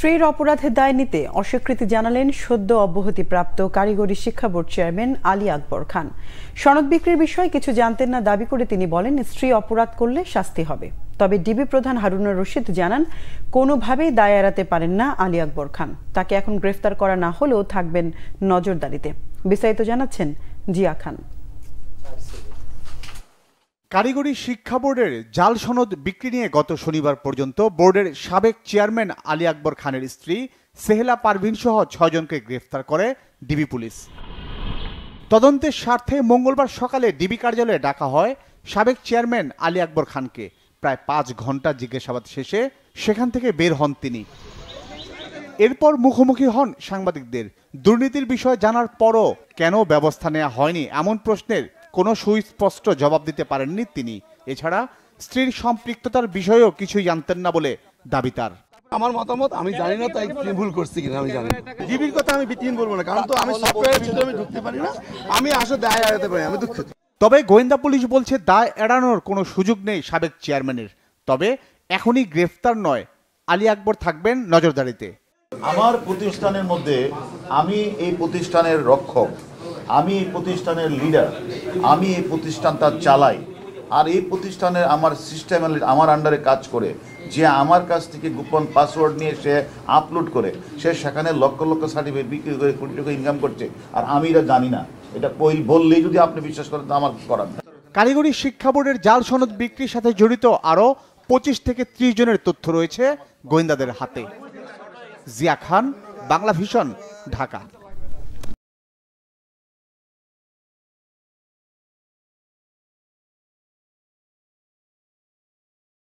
স্ত্রীর অপরাধের দায় নিতে অস্বীকৃতি জানালেন সদ্য অব্যাহতিপ্রাপ্ত কারিগরি শিক্ষা বোর্ড চেয়ারম্যান আলী আকবর খান সনদ বিক্রির বিষয়ে কিছু জানতেন না দাবি করে তিনি বলেন স্ত্রী অপরাধ করলে শাস্তি হবে তবে ডিবি প্রধান হারুনুর রশিদ জানান কোনোভাবেই দায় এড়াতে পারেন না আলী আকবর খান তাকে এখন গ্রেফতার করা না হলেও থাকবেন নজরদারিতে বিস্তারিত জানাচ্ছেন জিয়া খান কারিগরি শিক্ষা বোর্ডের জাল সনদ বিক্রি নিয়ে গত শনিবার পর্যন্ত বোর্ডের সাবেক চেয়ারম্যান আলী আকবর খানের স্ত্রী সেহেলা পারভিন সহ ছজনকে গ্রেফতার করে ডিবি পুলিশ তদন্তের স্বার্থে মঙ্গলবার সকালে ডিবি কার্যালয়ে ডাকা হয় সাবেক চেয়ারম্যান আলী আকবর খানকে প্রায় পাঁচ ঘন্টা জিজ্ঞাসাবাদ শেষে সেখান থেকে বের হন তিনি এরপর মুখোমুখি হন সাংবাদিকদের দুর্নীতির বিষয়ে জানার পরও কেন ব্যবস্থা নেওয়া হয়নি এমন প্রশ্নের কোনো সুস্পষ্ট জবাব দিতে পারেননি তিনি এছাড়া স্ত্রীর সম্পৃক্ততার বিষয়েও কিছুই জানতেন না বলে দাবি তার আমার মতামত আমি জানি না তাই ভুল করছি কিনা আমি জানি জীবির কথা আমি বিতিহীন বলবো না কারণ তো আমি ভিতরে আমি ঢুকতে পারি না আমি আসলে দায় এড়াতে পারি আমি দুঃখিত তবে গোয়েন্দা পুলিশ বলছে দায় এড়ানোর কোনো সুযোগ নেই সাবেক চেয়ারম্যানের তবে এখনই গ্রেফতার নয় আলী আকবর থাকবেন নজরদারিতে আমার প্রতিষ্ঠানের মধ্যে আমি এই প্রতিষ্ঠানের রক্ষক আমি এই প্রতিষ্ঠানের লিডার আমি এই প্রতিষ্ঠানটা চালাই আর এই প্রতিষ্ঠানের আমার সিস্টেম আমার আন্ডারে কাজ করে যে আমার কাছ থেকে গোপন পাসওয়ার্ড নিয়ে সে আপলোড করে সে সেখানে লক্ষ লক্ষ সার্টিফিকেট বিক্রি করে কোটি টাকা ইনকাম করছে আর আমি এটা জানি না এটা কইল বললেই যদি আপনি বিশ্বাস করেন তো আমার করার কারিগরি শিক্ষা বোর্ডের জাল সনদ বিক্রির সাথে জড়িত আরও পঁচিশ থেকে ত্রিশ জনের তথ্য রয়েছে গোয়েন্দাদের হাতে জিয়া খান বাংলা ভিশন ঢাকা